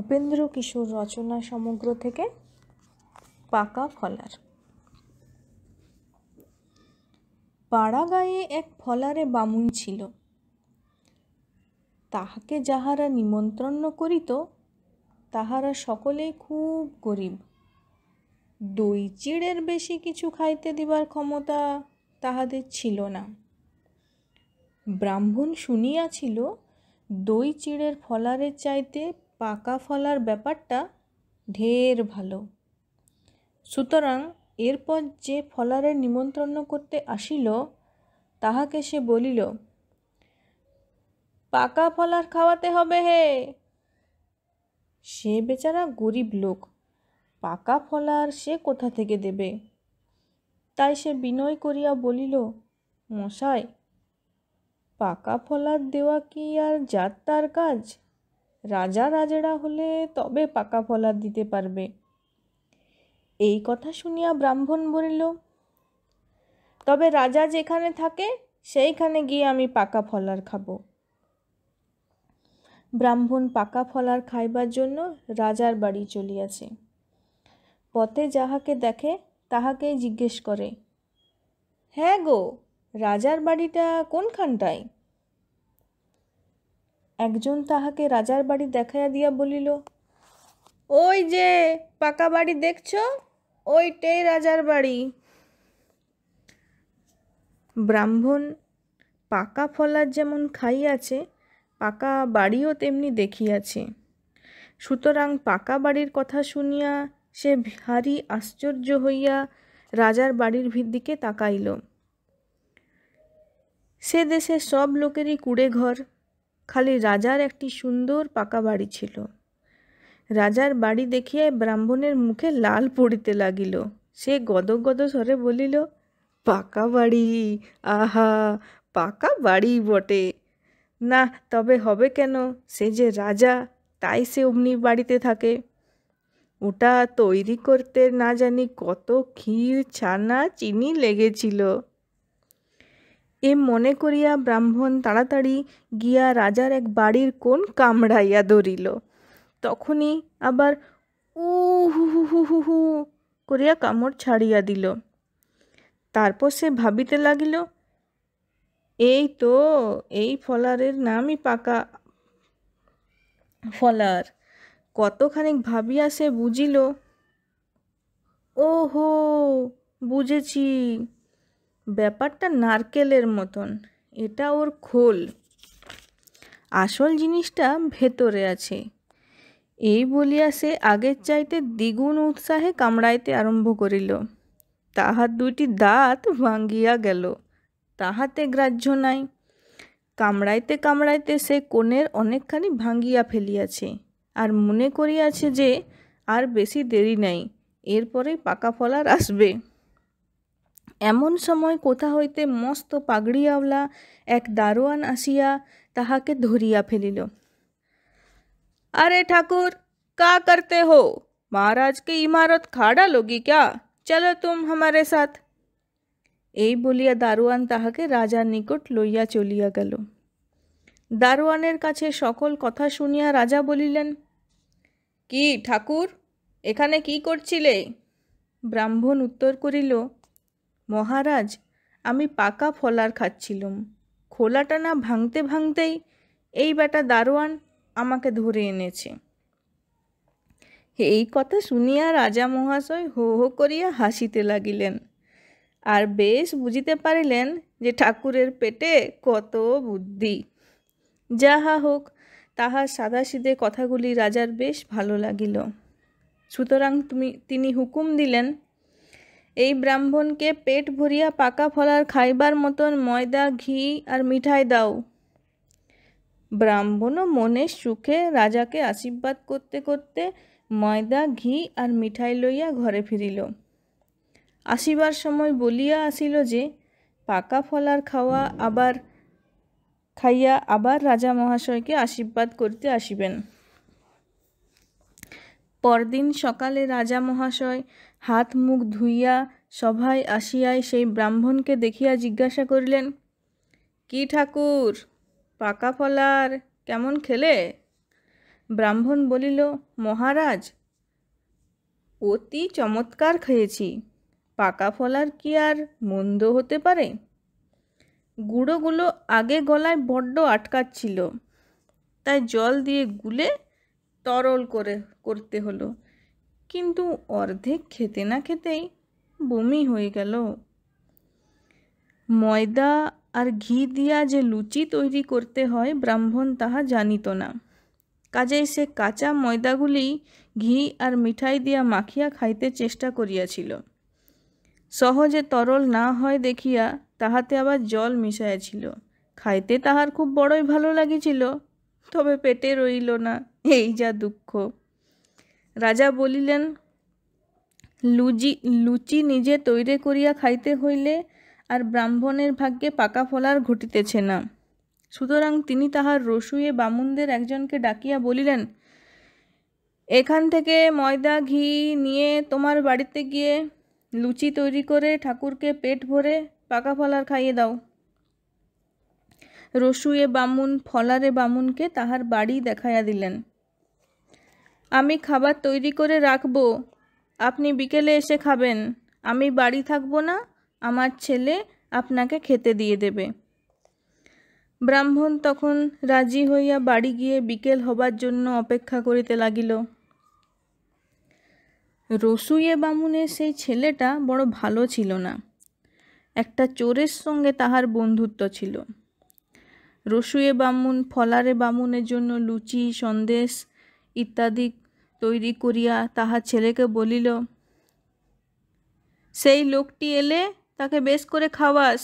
উপেন্দ্র কিশোর রচনা সমগ্র থেকে পাকা ফলার গায়ে এক ফলারে বামুন ছিল তাহাকে যাহারা নিমন্ত্রণ করিত তাহারা সকলে খুব গরিব দই চিড়ের বেশি কিছু খাইতে দিবার ক্ষমতা তাহাদের ছিল না ব্রাহ্মণ শুনিয়াছিল দই চিড়ের ফলারের চাইতে পাকা ফলার ব্যাপারটা ঢের ভালো সুতরাং এরপর যে ফলারের নিমন্ত্রণ করতে আসিল তাহাকে সে বলিল পাকা ফলার খাওয়াতে হবে হে সে বেচারা গরিব লোক পাকা ফলার সে কোথা থেকে দেবে তাই সে বিনয় করিয়া বলিল মশাই পাকা ফলার দেওয়া কি আর যার তার কাজ রাজা রাজেরা হলে তবে পাকা ফলা দিতে পারবে এই কথা শুনিয়া ব্রাহ্মণ বলিল তবে রাজা যেখানে থাকে সেইখানে গিয়ে আমি পাকা ফলার খাব ব্রাহ্মণ পাকা ফলার খাইবার জন্য রাজার বাড়ি চলিয়াছে পথে যাহাকে দেখে তাহাকে জিজ্ঞেস করে হ্যাঁ গো রাজার বাড়িটা কোনখানটায় একজন তাহাকে রাজার বাড়ি দেখাইয়া দিয়া বলিল ওই যে পাকা বাড়ি দেখছ ওইটাই রাজার বাড়ি ব্রাহ্মণ পাকা ফলার যেমন খাইয়াছে পাকা বাড়িও তেমনি দেখিয়াছে সুতরাং পাকা বাড়ির কথা শুনিয়া সে ভারী আশ্চর্য হইয়া রাজার বাড়ির দিকে তাকাইল সে দেশে সব লোকেরই কুড়ে ঘর খালি রাজার একটি সুন্দর পাকা বাড়ি ছিল রাজার বাড়ি দেখিয়া ব্রাহ্মণের মুখে লাল পড়িতে লাগিল সে গদ গদ স্বরে বলিল পাকা বাড়ি আহা পাকা বাড়ি বটে না তবে হবে কেন সে যে রাজা তাই সে অমনি বাড়িতে থাকে ওটা তৈরি করতে না জানি কত ক্ষীর ছানা চিনি লেগেছিল এ মনে করিয়া ব্রাহ্মণ তাড়াতাড়ি গিয়া রাজার এক বাড়ির কোন কামড়াইয়া ধরিল তখনই আবার উ হু হু হু হু হু করিয়া কামড় ছাড়িয়া দিল তারপর সে ভাবিতে লাগিল এই তো এই ফলারের নামই পাকা ফলার কতখানিক ভাবিয়া সে বুঝিল ওহো বুঝেছি ব্যাপারটা নারকেলের মতন এটা ওর খোল আসল জিনিসটা ভেতরে আছে এই বলিয়া সে আগের চাইতে দ্বিগুণ উৎসাহে কামড়াইতে আরম্ভ করিল তাহার দুইটি দাঁত ভাঙ্গিয়া গেল তাহাতে গ্রাহ্য নাই কামড়াইতে কামড়াইতে সে কোণের অনেকখানি ভাঙ্গিয়া ফেলিয়াছে আর মনে করিয়াছে যে আর বেশি দেরি নাই এরপরে পাকা ফলার আসবে এমন সময় কোথা হইতে মস্ত পাগড়িয়াওলা এক দারোয়ান আসিয়া তাহাকে ধরিয়া ফেলিল আরে ঠাকুর কা করতে হো মহারাজকে ইমারত খাড়া লোগি ক্যা চলো তুম হামারে সাথ এই বলিয়া দারোয়ান তাহাকে রাজার নিকট লইয়া চলিয়া গেল দারোয়ানের কাছে সকল কথা শুনিয়া রাজা বলিলেন কি ঠাকুর এখানে কি করছিলে ব্রাহ্মণ উত্তর করিল মহারাজ আমি পাকা ফলার খাচ্ছিলুম খোলাটা না ভাঙতে ভাঙতেই এই বেটা দারোয়ান আমাকে ধরে এনেছে এই কথা শুনিয়া রাজা মহাশয় হো হো করিয়া হাসিতে লাগিলেন আর বেশ বুঝিতে পারিলেন যে ঠাকুরের পেটে কত বুদ্ধি যাহা হোক তাহার সাদাসিধে কথাগুলি রাজার বেশ ভালো লাগিল সুতরাং তুমি তিনি হুকুম দিলেন এই ব্রাহ্মণকে পেট ভরিয়া পাকা ফলার খাইবার মতন ময়দা ঘি আর মিঠাই দাও ব্রাহ্মণও মনের সুখে রাজাকে আশীর্বাদ করতে করতে ময়দা ঘি আর মিঠাই লইয়া ঘরে ফিরিল আসিবার সময় বলিয়া আসিল যে পাকা ফলার খাওয়া আবার খাইয়া আবার রাজা মহাশয়কে আশীর্বাদ করতে আসিবেন পরদিন সকালে রাজা মহাশয় হাত মুখ ধুইয়া সভায় আসিয়াই সেই ব্রাহ্মণকে দেখিয়া জিজ্ঞাসা করিলেন কি ঠাকুর পাকা ফলার কেমন খেলে ব্রাহ্মণ বলিল মহারাজ অতি চমৎকার খেয়েছি পাকা ফলার কি আর মন্দ হতে পারে গুঁড়োগুলো আগে গলায় বড্ড আটকাচ্ছিল তাই জল দিয়ে গুলে তরল করে করতে হলো কিন্তু অর্ধেক খেতে না খেতেই বমি হয়ে গেল ময়দা আর ঘি দিয়া যে লুচি তৈরি করতে হয় ব্রাহ্মণ তাহা জানিত না কাজেই সে কাঁচা ময়দাগুলি ঘি আর মিঠাই দিয়া মাখিয়া খাইতে চেষ্টা করিয়াছিল সহজে তরল না হয় দেখিয়া তাহাতে আবার জল মিশাইয়াছিল খাইতে তাহার খুব বড়ই ভালো লাগিছিল তবে পেটে রইল না এই যা দুঃখ রাজা বলিলেন লুজি লুচি নিজে তৈরি করিয়া খাইতে হইলে আর ব্রাহ্মণের ভাগ্যে পাকা ফলার ঘটিতেছে না সুতরাং তিনি তাহার রসুয়ে বামুনদের একজনকে ডাকিয়া বলিলেন এখান থেকে ময়দা ঘি নিয়ে তোমার বাড়িতে গিয়ে লুচি তৈরি করে ঠাকুরকে পেট ভরে পাকা ফলার খাইয়ে দাও রসুয়ে বামুন ফলারে বামুনকে তাহার বাড়ি দেখাইয়া দিলেন আমি খাবার তৈরি করে রাখব আপনি বিকেলে এসে খাবেন আমি বাড়ি থাকব না আমার ছেলে আপনাকে খেতে দিয়ে দেবে ব্রাহ্মণ তখন রাজি হইয়া বাড়ি গিয়ে বিকেল হবার জন্য অপেক্ষা করিতে লাগিল রসুইয়ে বামুনের সেই ছেলেটা বড় ভালো ছিল না একটা চোরের সঙ্গে তাহার বন্ধুত্ব ছিল রসুয়ে বামুন ফলারে বামুনের জন্য লুচি সন্দেশ ইত্যাদি তৈরি করিয়া তাহার ছেলেকে বলিল সেই লোকটি এলে তাকে বেশ করে খাওয়াস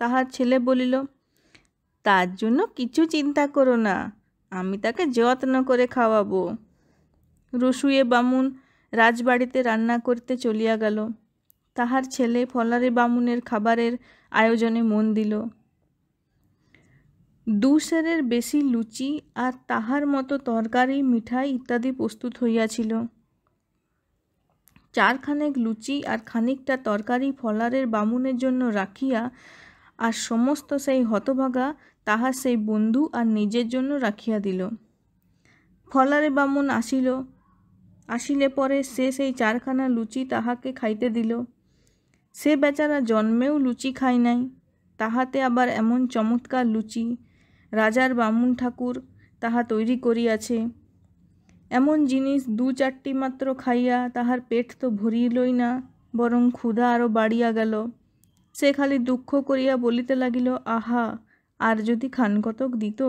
তাহার ছেলে বলিল তার জন্য কিছু চিন্তা করো না আমি তাকে যত্ন করে খাওয়াবো রসুয়ে বামুন রাজবাড়িতে রান্না করতে চলিয়া গেল তাহার ছেলে ফলারে বামুনের খাবারের আয়োজনে মন দিল দুশের বেশি লুচি আর তাহার মতো তরকারি মিঠাই ইত্যাদি প্রস্তুত হইয়াছিল চারখানেক লুচি আর খানিকটা তরকারি ফলারের বামুনের জন্য রাখিয়া আর সমস্ত সেই হতভাগা তাহার সেই বন্ধু আর নিজের জন্য রাখিয়া দিল ফলারে বামুন আসিল আসিলে পরে সে সেই চারখানা লুচি তাহাকে খাইতে দিল সে বেচারা জন্মেও লুচি খায় নাই তাহাতে আবার এমন চমৎকার লুচি রাজার বামুন ঠাকুর তাহা তৈরি করিয়াছে এমন জিনিস দু চারটি মাত্র খাইয়া তাহার পেট তো ভরিলই না বরং ক্ষুধা আরও বাড়িয়া গেল সে খালি দুঃখ করিয়া বলিতে লাগিল আহা আর যদি খানকতক দিত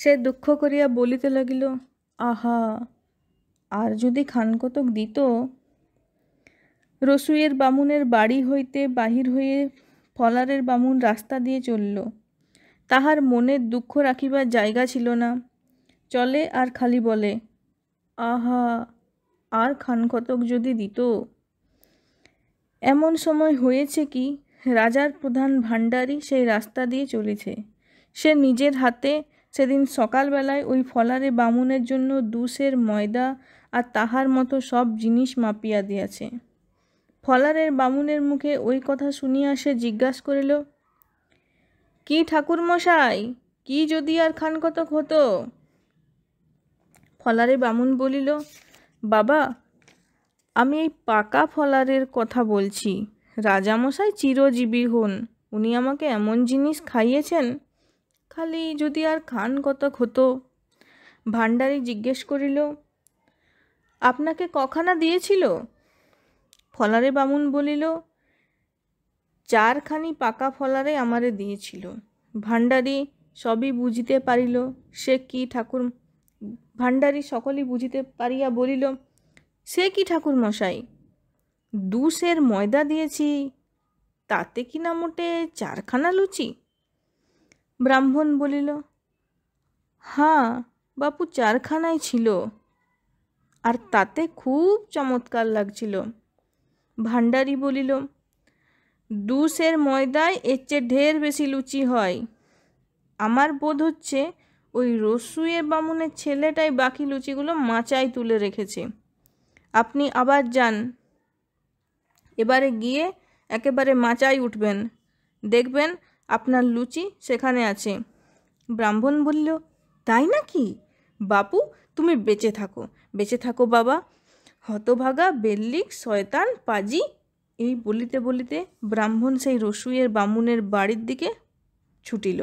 সে দুঃখ করিয়া বলিতে লাগিল আহা আর যদি খানকতক দিত রসুইয়ের বামুনের বাড়ি হইতে বাহির হয়ে ফলারের বামুন রাস্তা দিয়ে চলল তাহার মনের দুঃখ রাখিবার জায়গা ছিল না চলে আর খালি বলে আহা আর খানকতক যদি দিত এমন সময় হয়েছে কি রাজার প্রধান ভাণ্ডারি সেই রাস্তা দিয়ে চলেছে সে নিজের হাতে সেদিন সকালবেলায় ওই ফলারে বামুনের জন্য দুসের ময়দা আর তাহার মতো সব জিনিস মাপিয়া দিয়াছে ফলারের বামুনের মুখে ওই কথা শুনিয়া সে জিজ্ঞাসা করিল কি ঠাকুরমশাই কি যদি আর খান কতক হতো ফলারে বামুন বলিল বাবা আমি এই পাকা ফলারের কথা বলছি রাজামশাই চিরজীবী হন উনি আমাকে এমন জিনিস খাইয়েছেন খালি যদি আর খান কতক হতো ভাণ্ডারি জিজ্ঞেস করিল আপনাকে কখানা দিয়েছিল ফলারে বামুন বলিল চারখানি পাকা ফলারে আমারে দিয়েছিল ভাণ্ডারি সবই বুঝিতে পারিল সে কি ঠাকুর ভাণ্ডারি সকলই বুঝিতে পারিয়া বলিল সে কি ঠাকুর মশাই দুশের ময়দা দিয়েছি তাতে কি না মোটে চারখানা লুচি ব্রাহ্মণ বলিল হ্যাঁ বাপু চারখানায় ছিল আর তাতে খুব চমৎকার লাগছিল ভাণ্ডারি বলিল দুশের ময়দায় এর চেয়ে ঢের বেশি লুচি হয় আমার বোধ হচ্ছে ওই রসুইয়ের বামুনের ছেলেটাই বাকি লুচিগুলো মাচায় তুলে রেখেছে আপনি আবার যান এবারে গিয়ে একেবারে মাচায় উঠবেন দেখবেন আপনার লুচি সেখানে আছে ব্রাহ্মণ বলল তাই নাকি বাপু তুমি বেঁচে থাকো বেঁচে থাকো বাবা হতভাগা বেল্লিক শয়তান পাজি এই বলিতে বলিতে ব্রাহ্মণ সেই রসুইয়ের বামুনের বাড়ির দিকে ছুটিল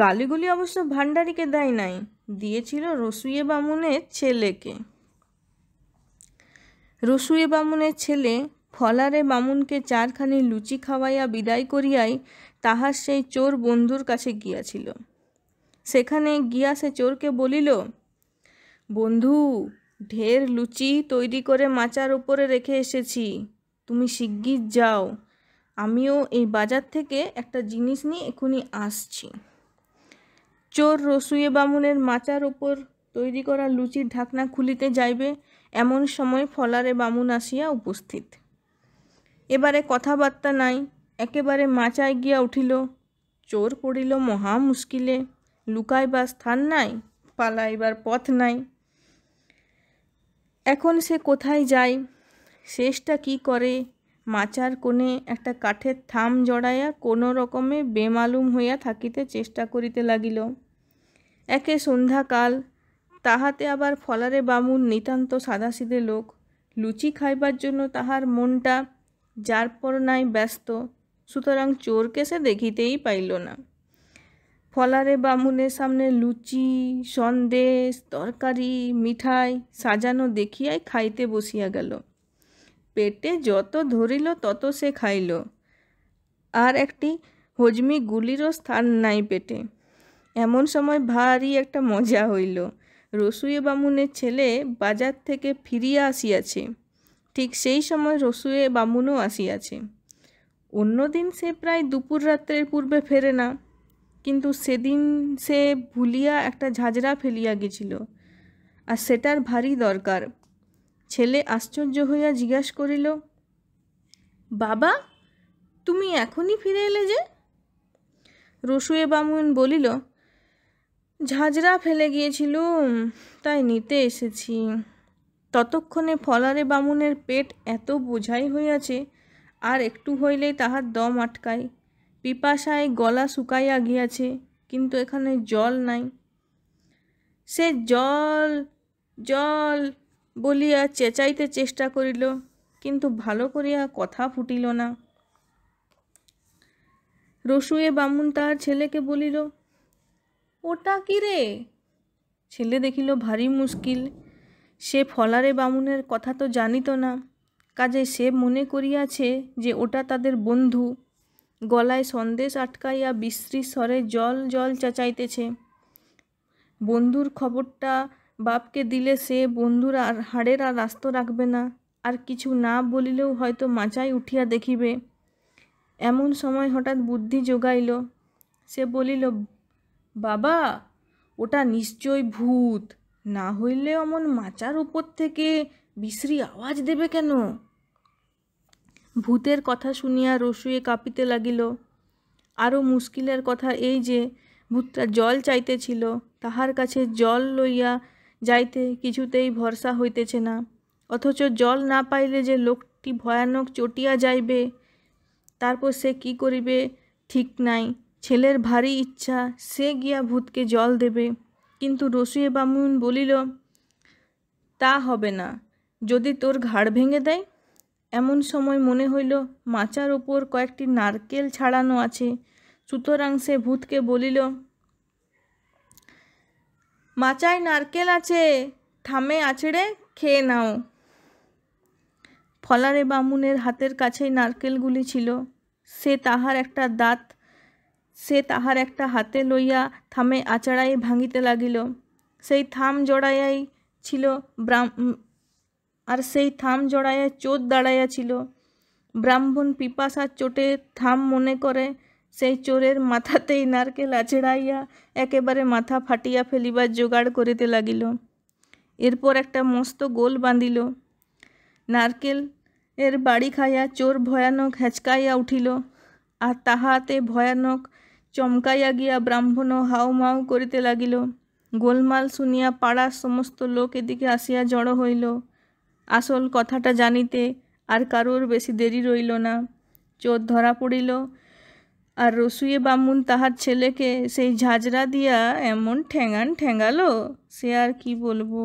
গালিগুলি অবশ্য ভাণ্ডারিকে দেয় নাই দিয়েছিল রসুইয়ে বামুনের ছেলেকে রসুয়ে বামুনের ছেলে ফলারে বামুনকে চারখানি লুচি খাওয়াইয়া বিদায় করিয়াই তাহার সেই চোর বন্ধুর কাছে গিয়াছিল সেখানে গিয়া সে চোরকে বলিল বন্ধু ঢের লুচি তৈরি করে মাচার উপরে রেখে এসেছি তুমি শিগগির যাও আমিও এই বাজার থেকে একটা জিনিস নিয়ে এখনই আসছি চোর রসুয়ে বামুনের মাচার ওপর তৈরি করা লুচির ঢাকনা খুলিতে যাইবে এমন সময় ফলারে বামুন আসিয়া উপস্থিত এবারে কথাবার্তা নাই একেবারে মাচায় গিয়া উঠিল চোর পড়িল মহা মুশকিলে লুকাইবার স্থান নাই পালাইবার পথ নাই এখন সে কোথায় যায় শেষটা কি করে মাচার কোণে একটা কাঠের থাম জড়াইয়া কোনো রকমে বেমালুম হইয়া থাকিতে চেষ্টা করিতে লাগিল একে সন্ধ্যাকাল তাহাতে আবার ফলারে বামুন নিতান্ত সাদাসিদে লোক লুচি খাইবার জন্য তাহার মনটা যার পর নাই ব্যস্ত সুতরাং চোরকে সে দেখিতেই পাইল না ফলারে বামুনের সামনে লুচি সন্দেশ তরকারি মিঠাই সাজানো দেখিয়াই খাইতে বসিয়া গেল পেটে যত ধরিল তত সে খাইল আর একটি হজমি গুলিরও স্থান নাই পেটে এমন সময় ভারী একটা মজা হইল রসুয়ে বামুনের ছেলে বাজার থেকে ফিরিয়া আসিয়াছে ঠিক সেই সময় রসুয়ে বামুনও আসিয়াছে অন্যদিন সে প্রায় দুপুর রাত্রের পূর্বে ফেরে না কিন্তু সেদিন সে ভুলিয়া একটা ঝাঁঝরা ফেলিয়া গেছিল আর সেটার ভারী দরকার ছেলে আশ্চর্য হইয়া জিজ্ঞাসা করিল বাবা তুমি এখনই ফিরে এলে যে রসুয়ে বামুন বলিল ঝাঁঝরা ফেলে গিয়েছিলুম তাই নিতে এসেছি ততক্ষণে ফলারে বামুনের পেট এত বোঝাই হইয়াছে আর একটু হইলেই তাহার দম আটকায় পিপাসায় গলা শুকাইয়া গিয়াছে কিন্তু এখানে জল নাই সে জল জল বলিয়া চেঁচাইতে চেষ্টা করিল কিন্তু ভালো করিয়া কথা ফুটিল না রসুয়ে বামুন তাহার ছেলেকে বলিল ওটা কি রে ছেলে দেখিল ভারী মুশকিল সে ফলারে বামুনের কথা তো জানিত না কাজে সে মনে করিয়াছে যে ওটা তাদের বন্ধু গলায় সন্দেশ আটকাইয়া বিশ্রী স্বরে জল জল চেঁচাইতেছে বন্ধুর খবরটা বাপকে দিলে সে বন্ধুর আর হাড়ের আর রাস্ত রাখবে না আর কিছু না বলিলেও হয়তো মাচাই উঠিয়া দেখিবে এমন সময় হঠাৎ বুদ্ধি যোগাইল সে বলিল বাবা ওটা নিশ্চয় ভূত না হইলে অমন মাচার উপর থেকে বিশ্রী আওয়াজ দেবে কেন ভূতের কথা শুনিয়া রসুয়ে কাঁপিতে লাগিল আরও মুশকিলের কথা এই যে ভূতটা জল চাইতেছিল তাহার কাছে জল লইয়া যাইতে কিছুতেই ভরসা হইতেছে না অথচ জল না পাইলে যে লোকটি ভয়ানক চটিয়া যাইবে তারপর সে কি করিবে ঠিক নাই ছেলের ভারী ইচ্ছা সে গিয়া ভূতকে জল দেবে কিন্তু রসুয়ে বামুন বলিল তা হবে না যদি তোর ঘাড় ভেঙে দেয় এমন সময় মনে হইল মাচার ওপর কয়েকটি নারকেল ছাড়ানো আছে সুতরাং সে ভূতকে বলিল মাচায় নারকেল আছে থামে আছড়ে খেয়ে নাও ফলারে বামুনের হাতের কাছেই নারকেলগুলি ছিল সে তাহার একটা দাঁত সে তাহার একটা হাতে লইয়া থামে আচড়াই ভাঙিতে লাগিল সেই থাম জড়াইয়াই ছিল ব্রাহ্ম আর সেই থাম জড়াইয়া চোদ দাঁড়াইয়া ছিল ব্রাহ্মণ পিপাসার চোটে থাম মনে করে সেই চোরের মাথাতেই নারকেল আছড়াইয়া একেবারে মাথা ফাটিয়া ফেলিবার জোগাড় করিতে লাগিল এরপর একটা মস্ত গোল বাঁধিল নারকেল এর বাড়ি খাইয়া চোর ভয়ানক হেঁচকাইয়া উঠিল আর তাহাতে ভয়ানক চমকাইয়া গিয়া ব্রাহ্মণ হাউমাউ করিতে লাগিল গোলমাল শুনিয়া পাড়ার সমস্ত লোক এদিকে আসিয়া জড়ো হইল আসল কথাটা জানিতে আর কারোর বেশি দেরি রইল না চোর ধরা পড়িল আর রসুয়ে বামুন তাহার ছেলেকে সেই ঝাঁঝরা দিয়া এমন ঠ্যাঙান ঠ্যাঙালো সে আর কি বলবো